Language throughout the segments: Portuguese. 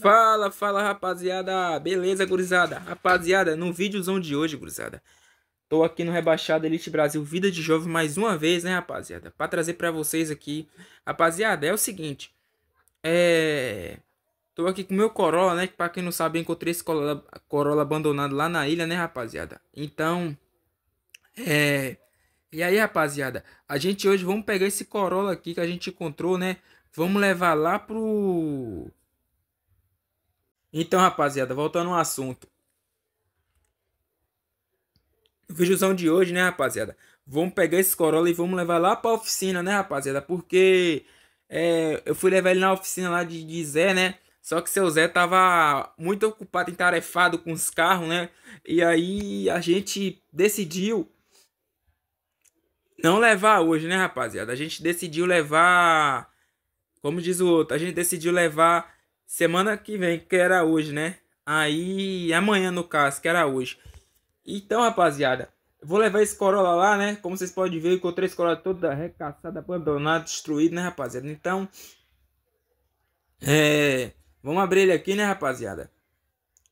Fala, fala rapaziada, beleza gurizada? Rapaziada, no vídeozão de hoje, gurizada, tô aqui no Rebaixado Elite Brasil Vida de Jovem mais uma vez, né rapaziada? Pra trazer pra vocês aqui, rapaziada, é o seguinte, é... Tô aqui com meu Corolla, né, pra quem não sabe, encontrei esse Corolla, Corolla abandonado lá na ilha, né rapaziada? Então, é... E aí, rapaziada, a gente hoje vamos pegar esse Corolla aqui que a gente encontrou, né? Vamos levar lá pro então, rapaziada, voltando ao assunto. O videozão de hoje, né, rapaziada? Vamos pegar esse Corolla e vamos levar lá pra oficina, né, rapaziada? Porque é, eu fui levar ele na oficina lá de, de Zé, né? Só que seu Zé tava muito ocupado, entarefado com os carros, né? E aí a gente decidiu não levar hoje, né, rapaziada? A gente decidiu levar. Como diz o outro, a gente decidiu levar semana que vem, que era hoje, né? Aí amanhã, no caso, que era hoje. Então, rapaziada, vou levar esse Corolla lá, né? Como vocês podem ver, encontrei esse Corolla toda recaçada, abandonada, destruído, né, rapaziada? Então, é... Vamos abrir ele aqui, né, rapaziada?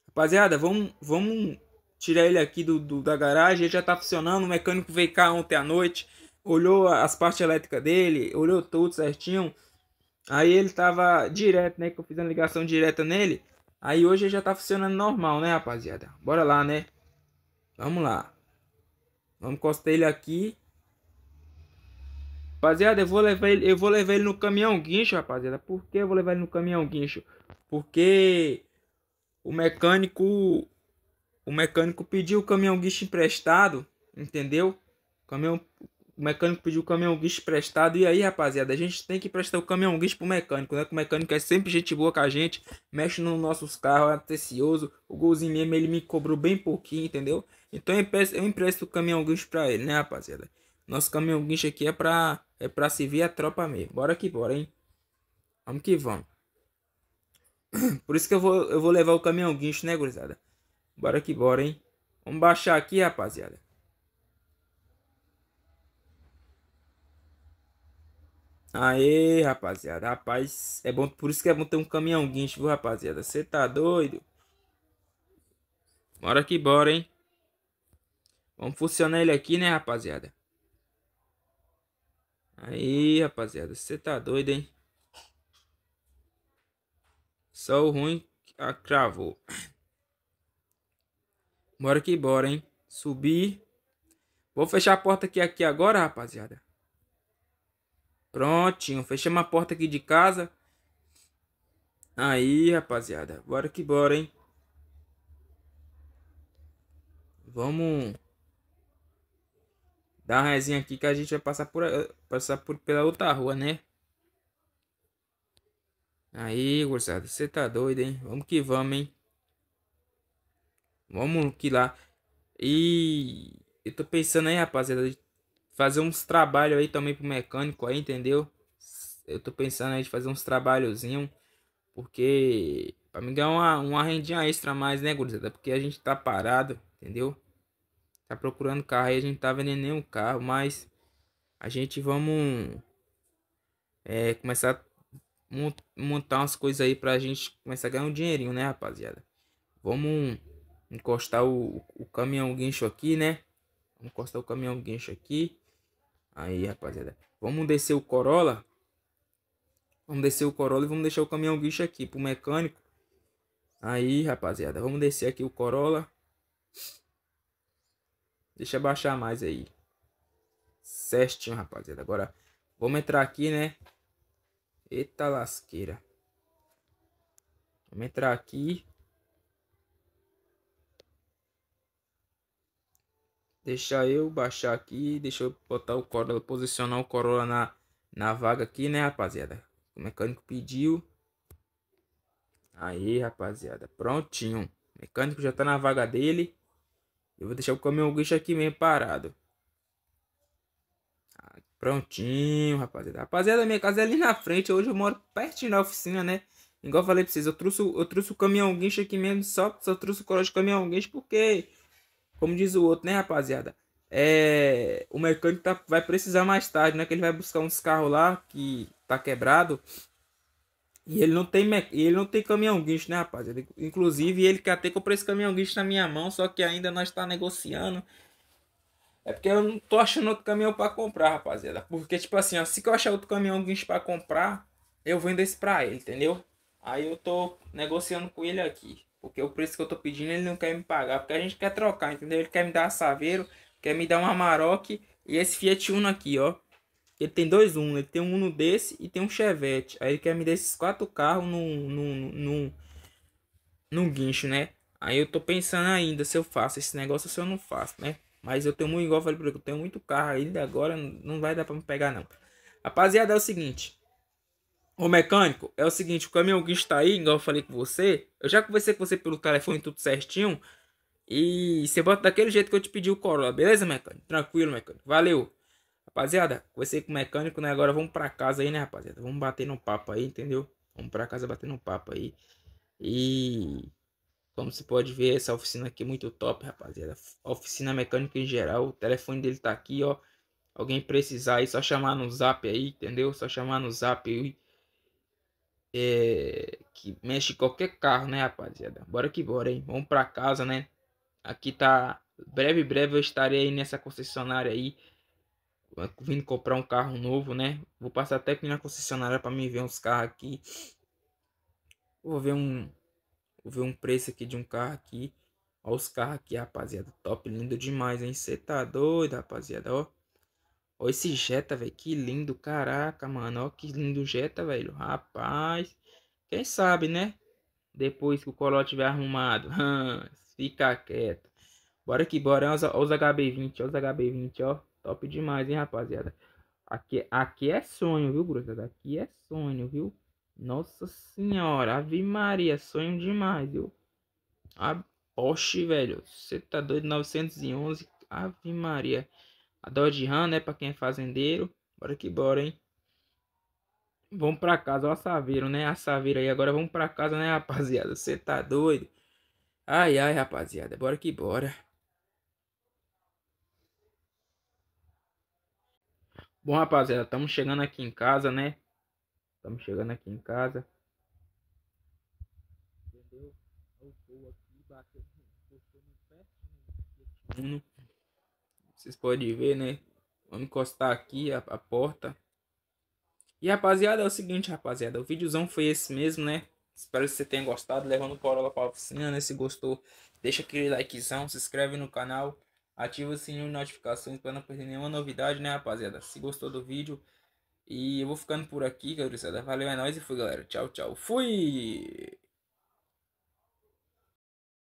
Rapaziada, vamos, vamos tirar ele aqui do, do da garagem. Ele já tá funcionando. O mecânico veio cá ontem à noite. Olhou as partes elétricas dele. Olhou tudo certinho. Aí ele tava direto, né? Que eu fiz uma ligação direta nele. Aí hoje já tá funcionando normal, né, rapaziada? Bora lá, né? Vamos lá. Vamos encostar ele aqui. Rapaziada, eu vou levar ele, eu vou levar ele no caminhão guincho, rapaziada. Por que eu vou levar ele no caminhão guincho? Porque o mecânico o mecânico pediu o caminhão guincho emprestado, entendeu? O caminhão o mecânico pediu o caminhão guicho prestado. E aí, rapaziada, a gente tem que prestar o caminhão guicho pro mecânico, né? Que o mecânico é sempre gente boa com a gente, mexe nos nossos carros, é atencioso. O golzinho mesmo, ele me cobrou bem pouquinho, entendeu? Então eu empresto, eu empresto o caminhão guicho pra ele, né, rapaziada? Nosso caminhão guincho aqui é pra, é pra servir a tropa mesmo. Bora que bora, hein? Vamos que vamos. Por isso que eu vou, eu vou levar o caminhão guincho, né, gurizada? Bora que bora, hein? Vamos baixar aqui, rapaziada. Aê, rapaziada. Rapaz, é bom. Por isso que é bom ter um caminhão guincho, viu, rapaziada? Você tá doido? Bora que bora, hein? Vamos funcionar ele aqui, né, rapaziada? Aí, rapaziada. Você tá doido, hein? Só o ruim a cravou. Bora que bora, hein? Subir. Vou fechar a porta aqui, aqui agora, rapaziada. Prontinho, fechamos a porta aqui de casa. Aí, rapaziada, bora que bora, hein? Vamos dar uma resinha aqui que a gente vai passar por passar por pela outra rua, né? Aí, gostado você tá doido, hein? Vamos que vamos, hein? Vamos que lá. E eu tô pensando aí, rapaziada, fazer uns trabalhos aí também pro mecânico aí, entendeu? Eu tô pensando aí de fazer uns trabalhozinho, porque pra me ganhar uma, uma rendinha extra mais, né, gurizada? Porque a gente tá parado, entendeu? Tá procurando carro aí, a gente tá vendendo nenhum carro, mas a gente vamos é, começar a montar umas coisas aí pra gente começar a ganhar um dinheirinho, né, rapaziada? Vamos encostar o, o caminhão guincho aqui, né? Vamos encostar o caminhão guincho aqui. Aí, rapaziada. Vamos descer o Corolla. Vamos descer o Corolla e vamos deixar o caminhão guincho aqui pro mecânico. Aí, rapaziada. Vamos descer aqui o Corolla. Deixa baixar mais aí. Certinho, rapaziada. Agora, vamos entrar aqui, né? Eita lasqueira. Vamos entrar aqui. Deixa eu baixar aqui, deixa eu botar o Corolla, posicionar o Corolla na, na vaga aqui, né, rapaziada? O mecânico pediu. Aí, rapaziada, prontinho. O mecânico já tá na vaga dele. Eu vou deixar o caminhão guincho aqui meio parado. Aí, ah, prontinho, rapaziada. Rapaziada, minha casa é ali na frente. Hoje eu moro pertinho da oficina, né? Igual eu falei pra vocês, eu trouxe, eu trouxe o caminhão guincho aqui mesmo, só, só trouxe o Corolla de caminhão guincho porque... Como diz o outro, né, rapaziada? É, o mecânico tá, vai precisar mais tarde, né? Que ele vai buscar uns carros lá que tá quebrado. E ele não tem, ele não tem caminhão guincho, né, rapaziada? Inclusive, ele quer até comprar esse caminhão guincho na minha mão, só que ainda nós tá negociando. É porque eu não tô achando outro caminhão para comprar, rapaziada. Porque, tipo assim, ó, se eu achar outro caminhão guincho para comprar, eu vendo esse para ele, entendeu? Aí eu tô negociando com ele aqui. Porque o preço que eu tô pedindo ele não quer me pagar. Porque a gente quer trocar, entendeu? Ele quer me dar Saveiro, quer me dar um Amarok e esse Fiat Uno aqui, ó. Ele tem dois Uno. Ele tem um Uno desse e tem um Chevette. Aí ele quer me dar esses quatro carros num, num, num, num guincho, né? Aí eu tô pensando ainda se eu faço esse negócio ou se eu não faço, né? Mas eu tenho muito, igual eu falei pra ele, eu tenho muito carro ainda agora, não vai dar pra me pegar não. Rapaziada, é o seguinte. Ô mecânico, é o seguinte, o caminhão que está aí, igual eu falei com você, eu já conversei com você pelo telefone tudo certinho. E você bota daquele jeito que eu te pedi o Corolla, beleza, mecânico? Tranquilo, mecânico. Valeu. Rapaziada, conversei com o mecânico, né? Agora vamos pra casa aí, né, rapaziada? Vamos bater no papo aí, entendeu? Vamos pra casa bater no papo aí. E como você pode ver, essa oficina aqui é muito top, rapaziada. Oficina mecânica em geral. O telefone dele tá aqui, ó. Alguém precisar aí, só chamar no zap aí, entendeu? Só chamar no zap aí é, que mexe qualquer carro, né, rapaziada? Bora que bora, hein? Vamos para casa, né? Aqui tá breve, breve eu estarei aí nessa concessionária aí vindo comprar um carro novo, né? Vou passar até aqui na concessionária para me ver uns carros aqui. Vou ver um vou ver um preço aqui de um carro aqui. Olha os carros aqui, rapaziada. Top, lindo demais, hein? Você tá doido, rapaziada, ó. Ó, esse Jetta, velho. Que lindo, caraca, mano. que lindo Jetta, velho. Rapaz. Quem sabe, né? Depois que o Coló tiver arrumado. Fica quieto. Bora que bora. Olha os, HB20, os HB20, ó. Top demais, hein, rapaziada. Aqui, aqui é sonho, viu, Grosas? Aqui é sonho, viu? Nossa senhora, Ave Maria, sonho demais, viu? A Porsche, velho. Você tá doido, 911. Ave Maria. A Dodge Ram, né? Pra quem é fazendeiro. Bora que bora, hein? Vamos pra casa, ó a Saveiro, né? A Saveiro aí. Agora vamos pra casa, né, rapaziada? Você tá doido? Ai, ai, rapaziada. Bora que bora. Bom, rapaziada, estamos chegando aqui em casa, né? Estamos chegando aqui em casa. Entendeu? Eu vou aqui, no pé. Uhum. Vocês podem ver, né? Vamos encostar aqui a, a porta. E rapaziada, é o seguinte, rapaziada. O vídeozão foi esse mesmo, né? Espero que você tenha gostado. Levando o Corolla pra oficina, né? Se gostou, deixa aquele likezão. Se inscreve no canal. Ativa o sininho de notificações para não perder nenhuma novidade, né, rapaziada? Se gostou do vídeo. E eu vou ficando por aqui, galera Valeu, é nóis e fui, galera. Tchau, tchau. Fui!